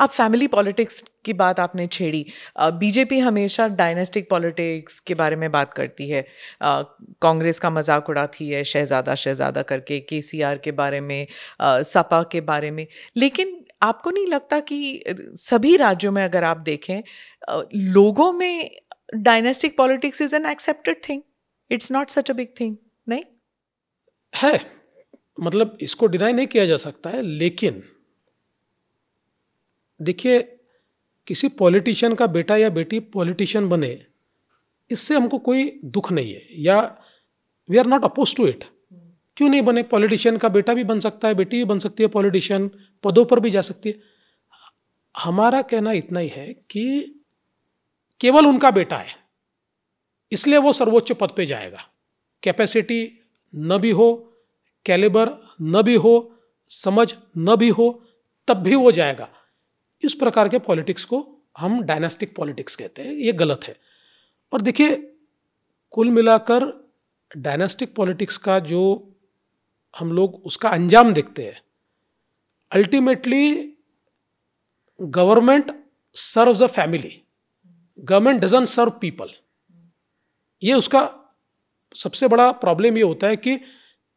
अब family politics की बात आपने छेड़ी बीजेपी हमेशा डायनेस्टिक पॉलिटिक्स के बारे में बात करती है कांग्रेस का मजाक उड़ाती है शहजादा शहजादा करके के के बारे में सपा के बारे में लेकिन आपको नहीं लगता कि सभी राज्यों में अगर आप देखें लोगों में dynastic politics is an accepted thing it's not such a big thing नहीं है मतलब इसको डिनाई नहीं किया जा सकता है लेकिन देखिए किसी पॉलिटिशियन का बेटा या बेटी पॉलिटिशियन बने इससे हमको कोई दुख नहीं है या we are not oppose to it क्यों नहीं बने पॉलिटिशियन का बेटा भी बन सकता है बेटी भी बन सकती है पॉलिटिशियन पदों पर भी जा सकती है हमारा कहना इतना ही है कि केवल उनका बेटा है इसलिए वो सर्वोच्च पद पे जाएगा कैपेसिटी न भी हो कैलेबर न भी हो समझ न भी हो तब भी वो जाएगा इस प्रकार के पॉलिटिक्स को हम डायनेस्टिक पॉलिटिक्स कहते हैं ये गलत है और देखिए कुल मिलाकर डायनेस्टिक पॉलिटिक्स का जो हम लोग उसका अंजाम देखते हैं ultimately government serves a family government doesn't serve people ये उसका सबसे बड़ा प्रॉब्लम ये होता है कि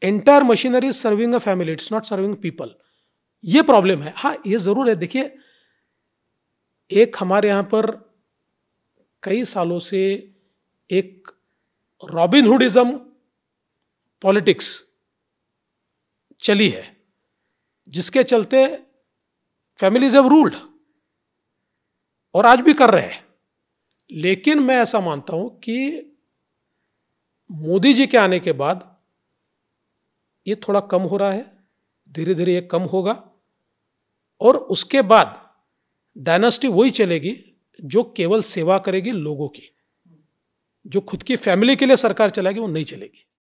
entire machinery serving a family it's not serving people ये प्रॉब्लम है हाँ ये ज़रूर है देखिए एक हमारे यहाँ पर कई सालों से एक रॉबिनहुडिज्म पॉलिटिक्स चली है जिसके चलते फैमिलीज हैव रूल्ड और आज भी कर रहे हैं लेकिन मैं ऐसा मानता हूं कि मोदी जी के आने के बाद ये थोड़ा कम हो रहा है धीरे धीरे ये कम होगा और उसके बाद डायनास्टी वही चलेगी जो केवल सेवा करेगी लोगों की जो खुद की फैमिली के लिए सरकार चलाएगी वो नहीं चलेगी